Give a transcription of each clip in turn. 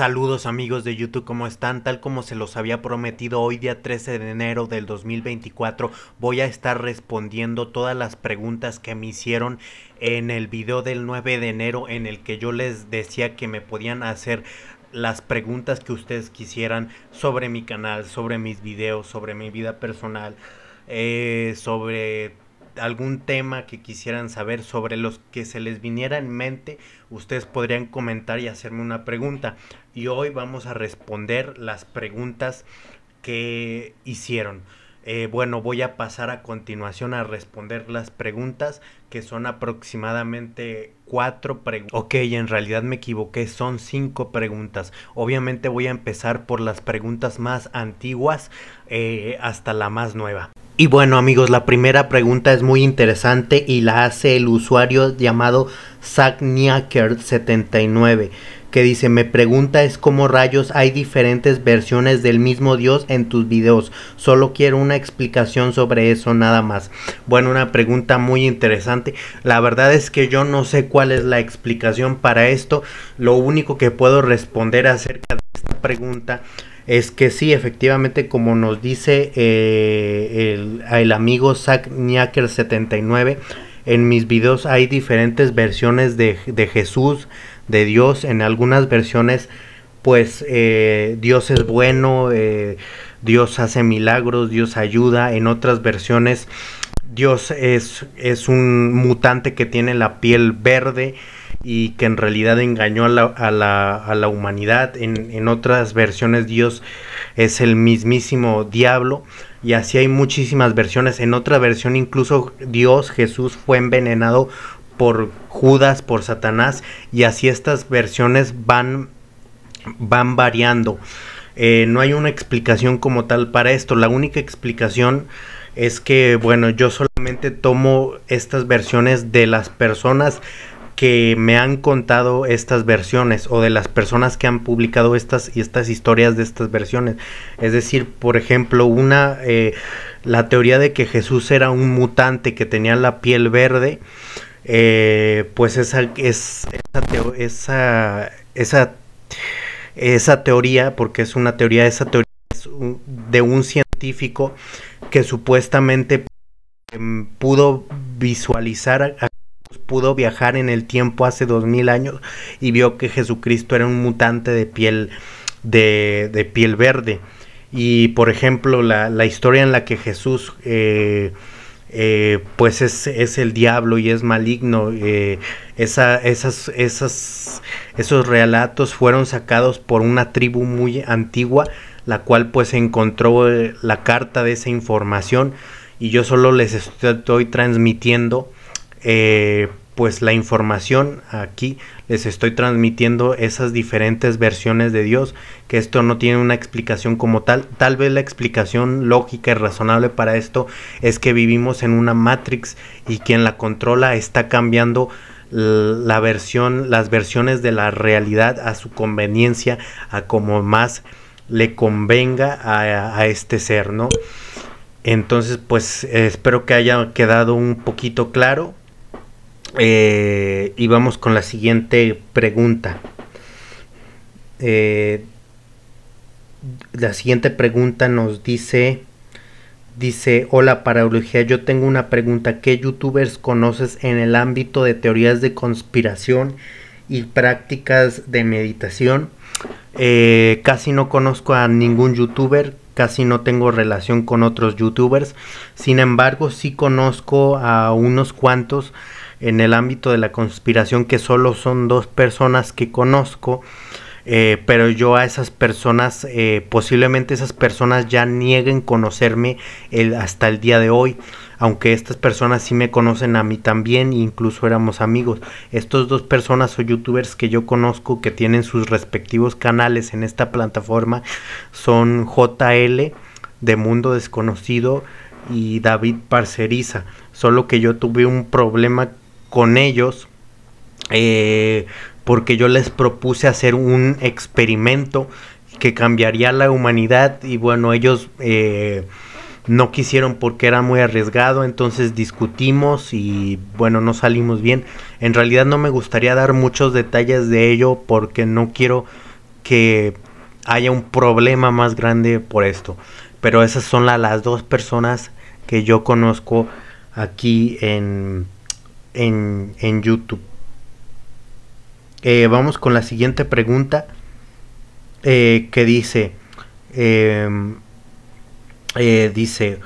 Saludos amigos de YouTube, ¿cómo están? Tal como se los había prometido, hoy día 13 de enero del 2024 voy a estar respondiendo todas las preguntas que me hicieron en el video del 9 de enero en el que yo les decía que me podían hacer las preguntas que ustedes quisieran sobre mi canal, sobre mis videos, sobre mi vida personal, eh, sobre algún tema que quisieran saber sobre los que se les viniera en mente, ustedes podrían comentar y hacerme una pregunta. Y hoy vamos a responder las preguntas que hicieron. Eh, bueno, voy a pasar a continuación a responder las preguntas, que son aproximadamente cuatro preguntas. Ok, en realidad me equivoqué, son cinco preguntas. Obviamente voy a empezar por las preguntas más antiguas eh, hasta la más nueva. Y bueno amigos, la primera pregunta es muy interesante y la hace el usuario llamado zagniaker 79 que dice me pregunta es cómo rayos hay diferentes versiones del mismo Dios en tus videos. Solo quiero una explicación sobre eso nada más. Bueno, una pregunta muy interesante. La verdad es que yo no sé cuál es la explicación para esto. Lo único que puedo responder acerca de esta pregunta es que sí, efectivamente, como nos dice eh, el, amigo Zack 79 en mis videos hay diferentes versiones de, Jesús, de Dios. En algunas versiones, pues eh, Dios es bueno, eh, Dios hace milagros, Dios ayuda. En otras versiones, Dios es, es un mutante que tiene la piel verde y que en realidad engañó a la, humanidad. En, otras versiones Dios es el mismísimo diablo y así hay muchísimas versiones. En otra versión incluso Dios, Jesús, fue envenenado por Judas, por Satanás y así estas versiones van, van variando. Eh, no hay una explicación como tal para esto. La única explicación es que, bueno, yo solamente tomo estas versiones de las personas que me han contado estas versiones o de las personas que han publicado estas y estas historias de estas versiones. Es decir, por ejemplo, una eh, la teoría de que Jesús era un mutante que tenía la piel verde, eh, pues esa, es, esa, esa, esa, teoría, porque es una teoría, esa teoría de un científico que supuestamente em, pudo visualizar a pudo viajar en el tiempo hace dos mil años y vio que Jesucristo era un mutante de piel, de, piel verde. Y por ejemplo, la, historia en la que Jesús eh, eh, pues es, el diablo y es maligno. Eh, esas, esas, esos relatos fueron sacados por una tribu muy antigua, la cual pues encontró la carta de esa información y yo solo les estoy transmitiendo pues la información aquí les estoy transmitiendo esas diferentes versiones de Dios, que esto no tiene una explicación como tal. Tal vez la explicación lógica y razonable para esto es que vivimos en una matrix y quien la controla está cambiando la versión, las versiones de la realidad a su conveniencia, a como más le convenga a, a este ser, ¿no? Entonces, pues espero que haya quedado un poquito claro eh, y vamos con la siguiente pregunta. Eh, la siguiente pregunta nos dice, dice, hola paraología yo tengo una pregunta, ¿qué youtubers conoces en el ámbito de teorías de conspiración y prácticas de meditación? Eh, casi no conozco a ningún youtuber, casi no tengo relación con otros youtubers, sin embargo sí conozco a unos cuantos en el ámbito de la conspiración que solo son dos personas que conozco. Eh, pero yo a esas personas, eh, posiblemente esas personas ya nieguen conocerme el, hasta el día de hoy, aunque estas personas sí me conocen a mí también, incluso éramos amigos. Estos dos personas o youtubers que yo conozco que tienen sus respectivos canales en esta plataforma son JL de Mundo Desconocido y David Parceriza, solo que yo tuve un problema con ellos eh, porque yo les propuse hacer un experimento que cambiaría la humanidad y bueno, ellos eh, no quisieron porque era muy arriesgado, entonces discutimos y bueno, no salimos bien. En realidad no me gustaría dar muchos detalles de ello porque no quiero que haya un problema más grande por esto. Pero esas son las dos personas que yo conozco aquí en en, YouTube. Eh, vamos con la siguiente pregunta eh, que dice, em, eh, dice,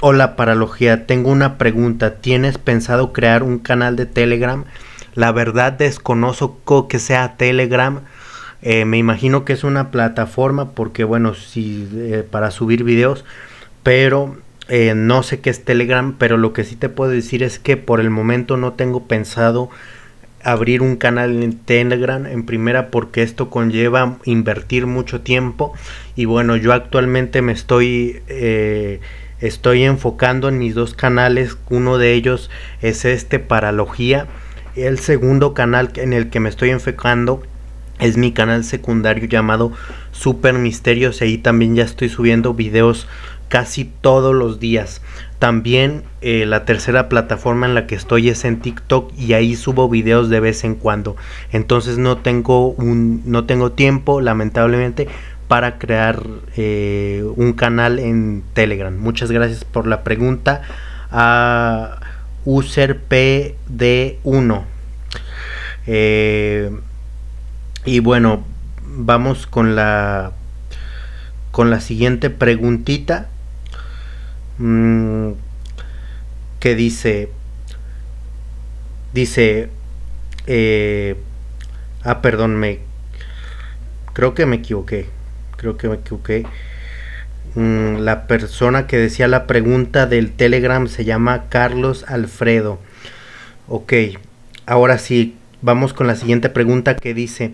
hola paralogía, tengo una pregunta, ¿tienes pensado crear un canal de Telegram? La verdad desconozco que sea Telegram. me imagino que es una plataforma porque bueno, si para subir videos, pero eh, no sé qué es Telegram, pero lo que sí te puedo decir es que por el momento no tengo pensado abrir un canal en Telegram en primera porque esto conlleva invertir mucho tiempo y bueno yo actualmente me estoy eh, estoy enfocando en mis dos canales uno de ellos es este paralogía el segundo canal en el que me estoy enfocando es mi canal secundario llamado Super Misterios. Ahí también ya estoy subiendo videos casi todos los días. También eh, la tercera plataforma en la que estoy es en TikTok y ahí subo videos de vez en cuando. Entonces no tengo un no tengo tiempo, lamentablemente, para crear eh, un canal en Telegram. Muchas gracias por la pregunta a userpd1. Eh, y bueno, vamos con la con la siguiente preguntita. Mm, que dice, dice, eh, ah, perdón, me, creo que me equivoqué, creo que me equivoqué. Mm, la persona que decía la pregunta del Telegram se llama Carlos Alfredo. Ok, ahora sí, vamos con la siguiente pregunta que dice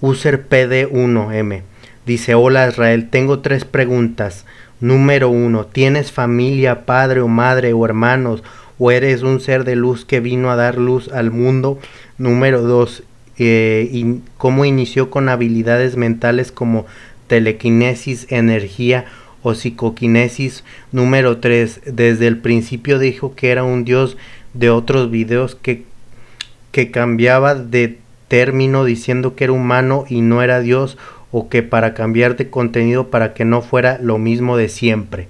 user PD1M. Dice, hola Israel, tengo tres preguntas. Número 1. ¿Tienes familia, padre o madre o hermanos? ¿O eres un ser de luz que vino a dar luz al mundo? Número 2. Eh, ¿Cómo inició con habilidades mentales como telequinesis, energía o psicoquinesis? Número 3. Desde el principio dijo que era un dios de otros videos que, que cambiaba de término diciendo que era humano y no era dios o que para cambiar de contenido para que no fuera lo mismo de siempre.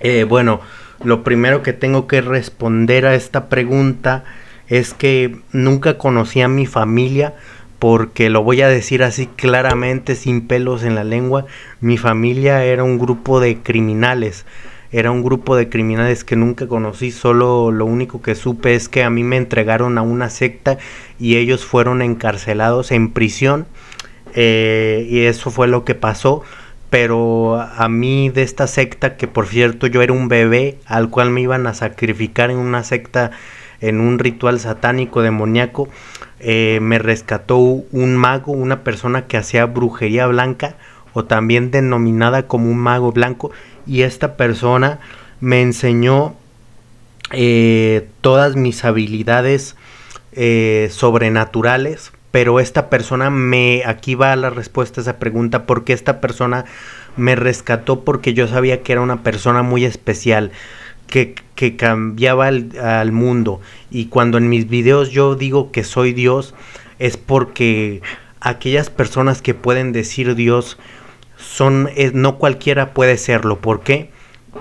Eh, bueno, lo primero que tengo que responder a esta pregunta es que nunca conocí a mi familia porque lo voy a decir así claramente, sin pelos en la lengua, mi familia era un grupo de criminales. Era un grupo de criminales que nunca conocí, solo lo único que supe es que a mí me entregaron a una secta y ellos fueron encarcelados en prisión eh, y eso fue lo que pasó. Pero a mí de esta secta, que por cierto yo era un bebé al cual me iban a sacrificar en una secta, en un ritual satánico demoníaco, eh, me rescató un mago, una persona que hacía brujería blanca o también denominada como un mago blanco. Y esta persona me enseñó eh, todas mis habilidades sobrenaturales pero esta persona me, aquí va la respuesta a esa pregunta, porque esta persona me rescató porque yo sabía que era una persona muy especial, que, que cambiaba al, mundo. Y cuando en mis videos yo digo que soy Dios, es porque aquellas personas que pueden decir Dios son, no cualquiera puede serlo. ¿Por qué?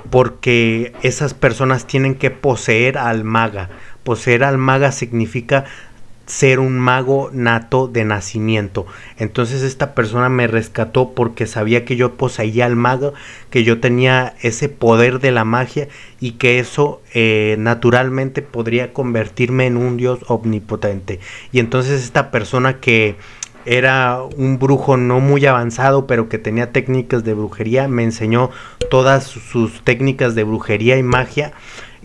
Porque esas personas tienen que poseer al maga. Poseer al maga significa ser un mago nato de nacimiento. Entonces esta persona me rescató porque sabía que yo poseía al mago, que yo tenía ese poder de la magia y que eso eh, naturalmente podría convertirme en un dios omnipotente. Y entonces esta persona que era un brujo no muy avanzado, pero que tenía técnicas de brujería, me enseñó todas sus técnicas de brujería y magia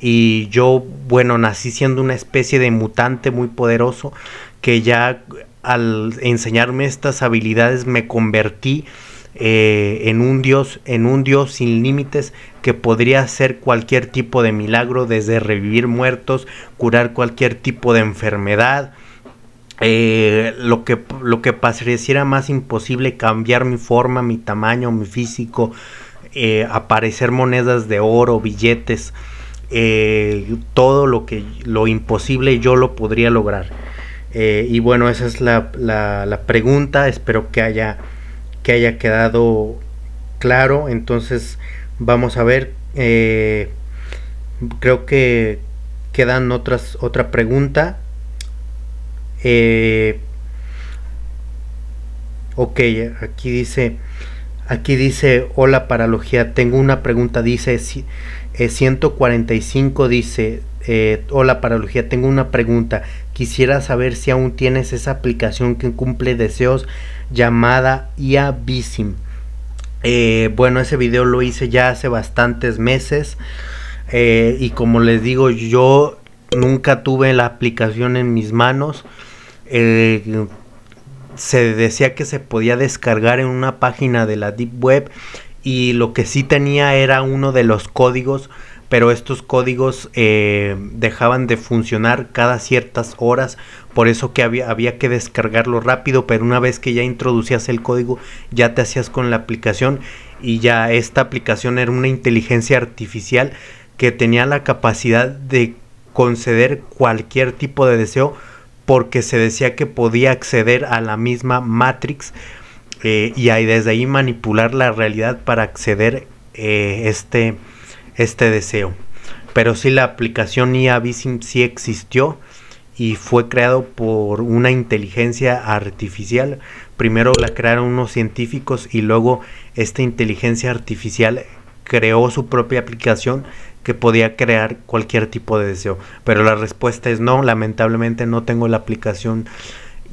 y yo, bueno, nací siendo una especie de mutante muy poderoso que ya al enseñarme estas habilidades me convertí eh, en un dios, en un dios sin límites que podría hacer cualquier tipo de milagro, desde revivir muertos, curar cualquier tipo de enfermedad. Eh, lo que lo que pareciera más imposible cambiar mi forma, mi tamaño, mi físico, eh, aparecer monedas de oro, billetes, eh, todo lo que lo imposible yo lo podría lograr. Eh, y bueno, esa es la, la, pregunta. Espero que haya, que haya quedado claro. Entonces, vamos a ver. Eh, creo que quedan otras, otra pregunta. ok, aquí dice. Aquí dice, hola paralogía, tengo una pregunta, dice, si, 145 eh, dice, eh, hola Paralogía, tengo una pregunta. Quisiera saber si aún tienes esa aplicación que cumple deseos llamada IA Visim. Eh, bueno, ese video lo hice ya hace bastantes meses y como les digo, yo nunca tuve la aplicación en mis manos. se decía que se podía descargar en una página de la Deep Web y lo que sí tenía era uno de los códigos, pero estos códigos eh, dejaban de funcionar cada ciertas horas, por eso que había, había que descargarlo rápido, pero una vez que ya introducías el código ya te hacías con la aplicación y ya esta aplicación era una inteligencia artificial que tenía la capacidad de conceder cualquier tipo de deseo porque se decía que podía acceder a la misma Matrix eh, y ahí, desde ahí manipular la realidad para acceder eh, este, este deseo. Pero si la aplicación ia sí existió y fue creado por una inteligencia artificial. Primero la crearon unos científicos y luego esta inteligencia artificial creó su propia aplicación que podía crear cualquier tipo de deseo. Pero la respuesta es no, lamentablemente no tengo la aplicación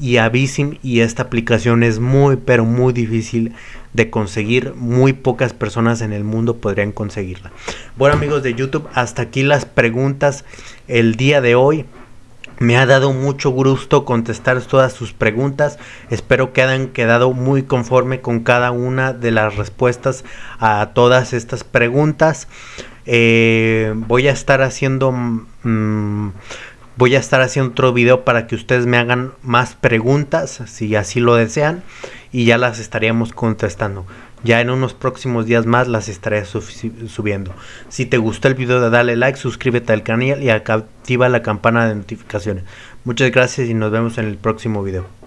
y abisim, y esta aplicación es muy pero muy difícil de conseguir, muy pocas personas en el mundo podrían conseguirla. Bueno amigos de YouTube, hasta aquí las preguntas el día de hoy. Me ha dado mucho gusto contestar todas sus preguntas. Espero que hayan quedado muy conforme con cada una de las respuestas a todas estas preguntas. Eh, voy a estar haciendo mm, Voy a estar haciendo otro video para que ustedes me hagan más preguntas, si así lo desean, y ya las estaríamos contestando. Ya en unos próximos días más las estaré subiendo. Si te gustó el video, dale like, suscríbete al canal y activa la campana de notificaciones. Muchas gracias y nos vemos en el próximo video.